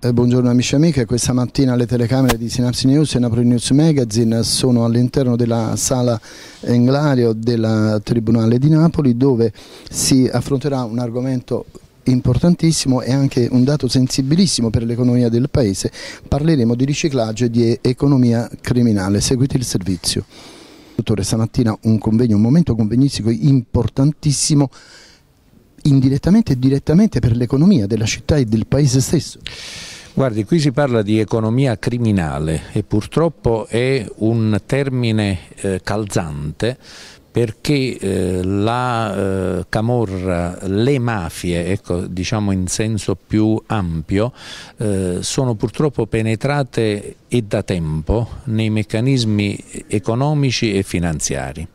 Eh, buongiorno amici e amiche, questa mattina le telecamere di Sinapsi News e Napoli News Magazine sono all'interno della sala Englario della Tribunale di Napoli dove si affronterà un argomento importantissimo e anche un dato sensibilissimo per l'economia del Paese. Parleremo di riciclaggio e di economia criminale. Seguite il servizio. Dottore, stamattina un convegno, un momento convegnistico importantissimo indirettamente e direttamente per l'economia della città e del Paese stesso. Guardi, qui si parla di economia criminale e purtroppo è un termine eh, calzante perché eh, la eh, camorra, le mafie, ecco, diciamo in senso più ampio, eh, sono purtroppo penetrate e da tempo nei meccanismi economici e finanziari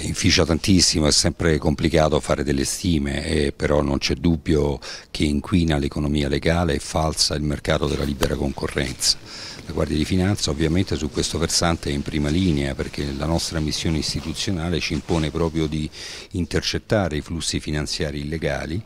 inficia tantissimo, è sempre complicato fare delle stime, eh, però non c'è dubbio che inquina l'economia legale e falsa il mercato della libera concorrenza. La Guardia di Finanza ovviamente su questo versante è in prima linea perché la nostra missione istituzionale ci impone proprio di intercettare i flussi finanziari illegali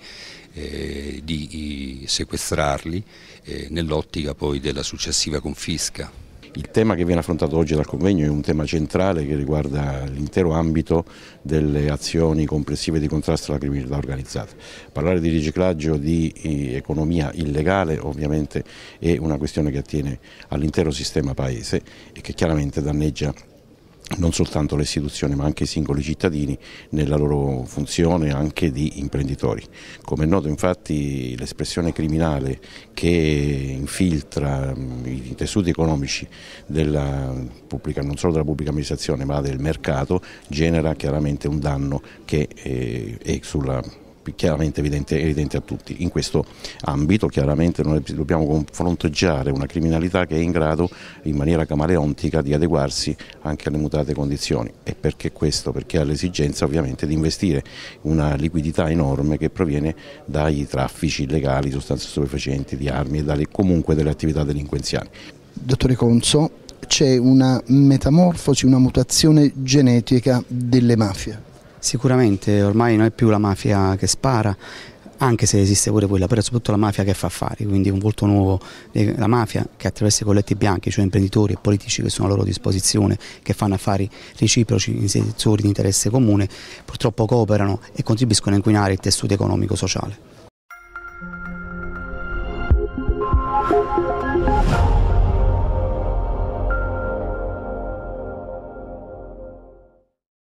eh, di eh, sequestrarli eh, nell'ottica poi della successiva confisca. Il tema che viene affrontato oggi dal convegno è un tema centrale che riguarda l'intero ambito delle azioni complessive di contrasto alla criminalità organizzata. Parlare di riciclaggio di eh, economia illegale ovviamente è una questione che attiene all'intero sistema paese e che chiaramente danneggia non soltanto le istituzioni ma anche i singoli cittadini nella loro funzione anche di imprenditori. Come è noto infatti l'espressione criminale che infiltra mm, i tessuti economici pubblica, non solo della pubblica amministrazione ma del mercato genera chiaramente un danno che eh, è sulla chiaramente evidente, evidente, a tutti. In questo ambito chiaramente noi dobbiamo fronteggiare una criminalità che è in grado in maniera camaleontica di adeguarsi anche alle mutate condizioni e perché questo? Perché ha l'esigenza ovviamente di investire una liquidità enorme che proviene dai traffici illegali sostanze stupefacenti, di armi e dalle, comunque delle attività delinquenziali. Dottore Conso, c'è una metamorfosi, una mutazione genetica delle mafie. Sicuramente ormai non è più la mafia che spara, anche se esiste pure quella, però è soprattutto la mafia che fa affari, quindi un volto nuovo, eh, la mafia che attraverso i colletti bianchi, cioè imprenditori e politici che sono a loro disposizione, che fanno affari reciproci in settori di interesse comune, purtroppo cooperano e contribuiscono a inquinare il tessuto economico-sociale.